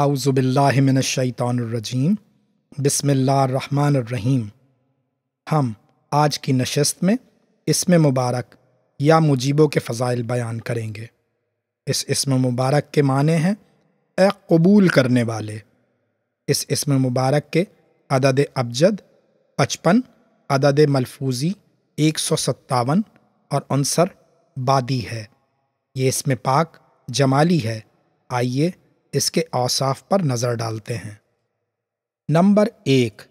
आउज़बिल्लिमिनशैतरजीम बसमीम हम आज की नशस्त में इसम मुबारक या मुजीबों के फ़ज़ाइल बयान करेंगे इस इसम मुबारक के माने हैं ए कबूल करने वाले इस इसम मुबारक के अदद अबजद पचपन अदद मलफूजी एक सौ सत्तावन और अनसर बादी है ये इसमें पाक जमाली है आइए इसके औसाफ पर नज़र डालते हैं नंबर एक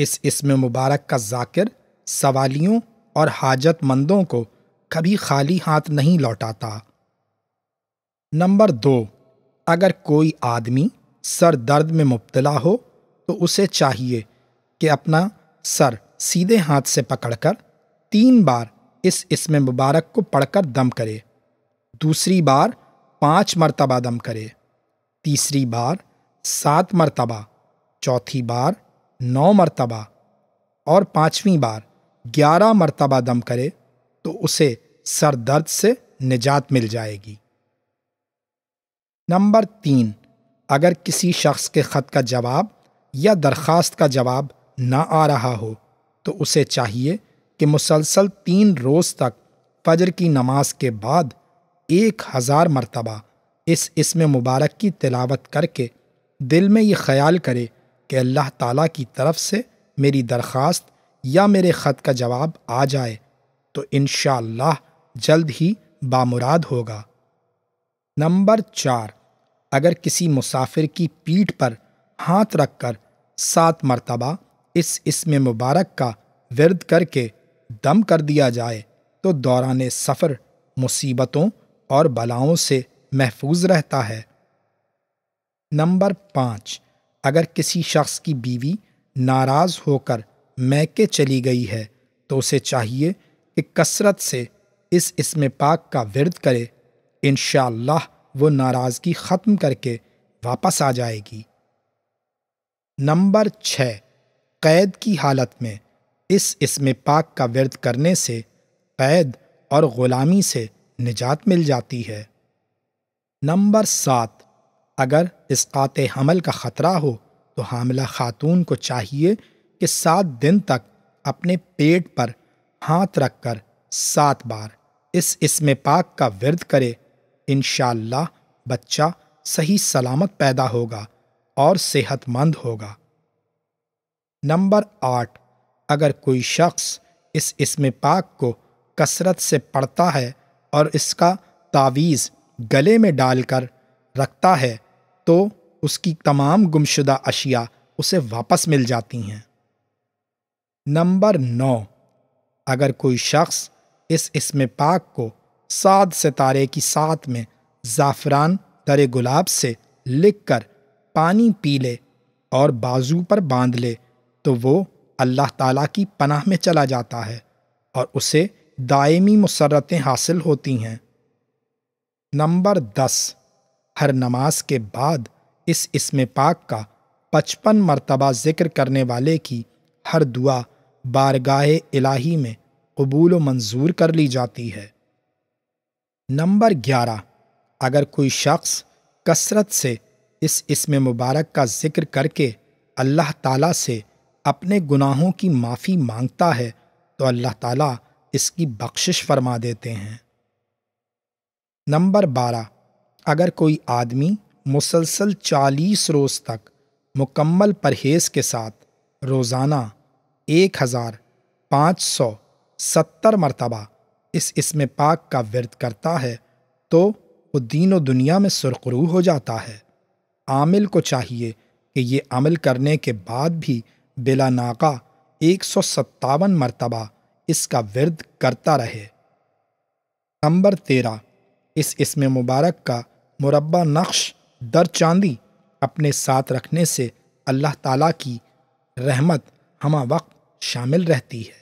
इस इसम मुबारक का जाकिर सवालियों और हाजतमंदों को कभी खाली हाथ नहीं लौटाता नंबर दो अगर कोई आदमी सर दर्द में मुबतला हो तो उसे चाहिए कि अपना सर सीधे हाथ से पकड़कर तीन बार इस इसम मुबारक को पढ़कर दम करे दूसरी बार पांच मरतबा दम करे तीसरी बार सात मरतबा चौथी बार नौ मरतबा और पाँचवीं बार ग्यारह मरतबा दम करे तो उसे सर दर्द से निजात मिल जाएगी नंबर तीन अगर किसी शख्स के ख़त का जवाब या दरख्वास्त का जवाब ना आ रहा हो तो उसे चाहिए कि मुसलसल तीन रोज़ तक फजर की नमाज के बाद एक हज़ार मरतबा इस इसम मुबारक की तिलावत करके दिल में ये ख्याल करे कि अल्लाह ताला की तरफ से मेरी दरख्वास्त या मेरे ख़त का जवाब आ जाए तो इन जल्द ही बामुराद होगा नंबर चार अगर किसी मुसाफिर की पीठ पर हाथ रख कर सात मरतबा इस इसम मुबारक का विरद करके दम कर दिया जाए तो दौरान सफ़र मुसीबतों और बलाओं से महफूज रहता है नंबर पाँच अगर किसी शख्स की बीवी नाराज़ होकर मैके चली गई है तो उसे चाहिए कि कसरत से इस इसम पाक का विरद करे इन वो नाराज़गी ख़त्म करके वापस आ जाएगी नंबर छः कैद की हालत में इस इसम पाक का विरद करने से कैद और ग़ुलामी से निजात मिल जाती है नंबर सात अगर इस इसकात हमल का ख़तरा हो तो हामला खातून को चाहिए कि सात दिन तक अपने पेट पर हाथ रख कर सात बार इस इसम पाक का विरद करे इन बच्चा सही सलामत पैदा होगा और सेहतमंद होगा नंबर आठ अगर कोई शख्स इस इसम पाक को कसरत से पढ़ता है और इसका तावीज़ गले में डालकर रखता है तो उसकी तमाम गुमशुदा अशिया उसे वापस मिल जाती हैं नंबर नौ अगर कोई शख्स इस इसम पाक को सात सितारे की साथ में ज़ाफ़रान दर गुलाब से लिख कर पानी पी ले और बाजू पर बांध ले तो वो अल्लाह ताला की पनाह में चला जाता है और उसे दायमी मसरतें हासिल होती हैं नंबर दस हर नमाज के बाद इस इसम पाक का पचपन मरतबा ज़िक्र करने वाले की हर दुआ बारगाह इलाही में कबूल मंजूर कर ली जाती है नंबर ग्यारह अगर कोई शख्स कसरत से इस इसम मुबारक का ज़िक्र करके अल्लाह ताला से अपने गुनाहों की माफ़ी मांगता है तो अल्लाह ताला इसकी बख्शिश फरमा देते हैं नंबर बारह अगर कोई आदमी मुसलसल चालीस रोज़ तक मुकम्मल परहेज़ के साथ रोज़ाना एक हज़ार पाँच सौ सत्तर मरतबा इस इसम पाक का वर्द करता है तो वो दीनों दुनिया में सुरखरू हो जाता है आमिल को चाहिए कि ये अमल करने के बाद भी बिला नाका एक सौ सत्तावन मरतबा इसका वर्द करता रहे नंबर तेरह इस इसम मुबारक का मुरबा नक्श दर चांदी अपने साथ रखने से अल्लाह ताला की रहमत हम वक्त शामिल रहती है